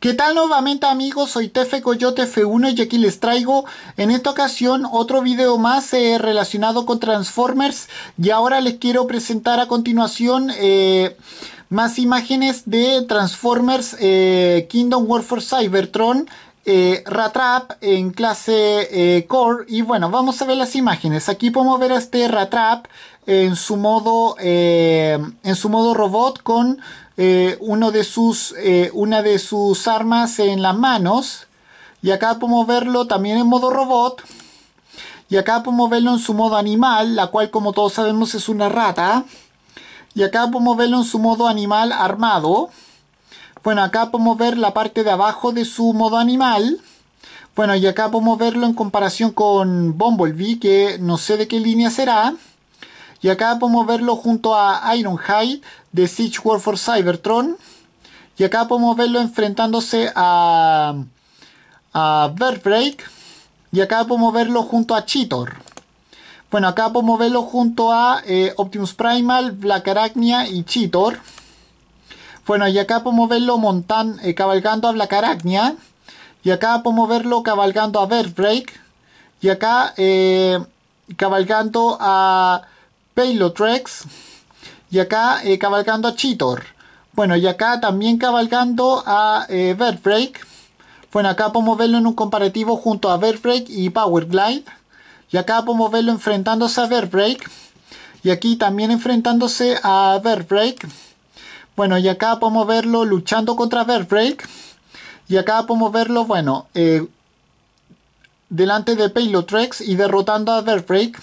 ¿Qué tal nuevamente amigos? Soy Tefe Coyote F1 y aquí les traigo en esta ocasión otro video más eh, relacionado con Transformers y ahora les quiero presentar a continuación eh, más imágenes de Transformers eh, Kingdom War for Cybertron eh, Ratrap en clase eh, Core y bueno, vamos a ver las imágenes. Aquí podemos ver a este Ratrap en su modo, eh, en su modo robot con uno de sus, una de sus armas en las manos. Y acá podemos verlo también en modo robot. Y acá podemos verlo en su modo animal, la cual como todos sabemos es una rata. Y acá podemos verlo en su modo animal armado. Bueno, acá podemos ver la parte de abajo de su modo animal. Bueno, y acá podemos verlo en comparación con Bumblebee, que no sé de qué línea será. Y acá podemos verlo junto a Ironhide de Siege War for Cybertron. Y acá podemos verlo enfrentándose a, a Birdbreak. Y acá podemos verlo junto a Cheetor. Bueno, acá podemos verlo junto a eh, Optimus Primal, Black Arachnia y Cheetor. Bueno, y acá podemos verlo montan, eh, cabalgando a Blacaragna. Y acá podemos verlo cabalgando a Verbreak. Y acá eh, cabalgando a Tracks Y acá eh, cabalgando a Cheetor. Bueno, y acá también cabalgando a eh, Bueno, acá podemos verlo en un comparativo junto a Verbreak y Powerglide. Y acá podemos verlo enfrentándose a Verbreak. Y aquí también enfrentándose a Verbreak. Bueno, y acá podemos verlo luchando contra Verbreak. Y acá podemos verlo, bueno, eh, delante de Payloadrex y derrotando a Verbreak.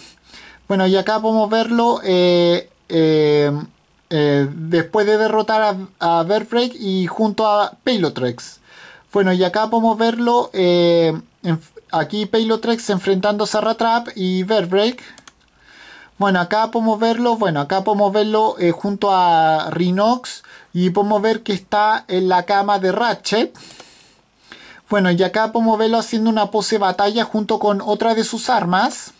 Bueno, y acá podemos verlo eh, eh, después de derrotar a, a y junto a Payloadrex. Bueno, y acá podemos verlo, aquí Payloadrex enfrentando a Ratrap y Verbreak. Bueno, acá podemos verlo, bueno, acá podemos verlo eh, junto a Rinox y podemos ver que está en la cama de Ratchet. Bueno, y acá podemos verlo haciendo una pose batalla junto con otra de sus armas.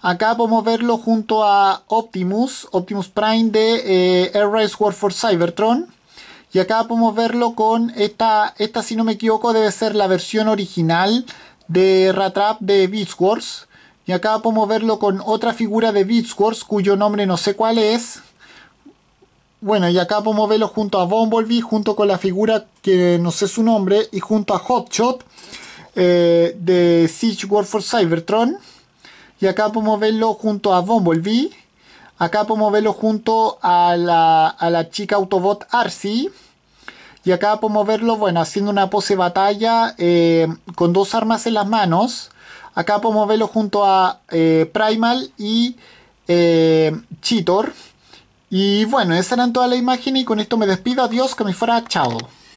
Acá podemos verlo junto a Optimus, Optimus Prime de eh, Air Race War for Cybertron. Y acá podemos verlo con esta, esta si no me equivoco, debe ser la versión original de Ratrap de Beast Wars. Y acá podemos verlo con otra figura de Wars, cuyo nombre no sé cuál es. Bueno, y acá podemos verlo junto a Bumblebee, junto con la figura que no sé su nombre, y junto a Hotshot eh, de Siege War for Cybertron. Y acá podemos verlo junto a Bumblebee. Acá podemos verlo junto a la, chica Autobot Arcee. Y acá podemos verlo, bueno, haciendo una pose batalla eh, con dos armas en las manos. Acá podemos verlo junto a eh, Primal y eh, Cheetor. Y bueno, esas eran toda la imagen y con esto me despido. Adiós, que me fuera. Chao.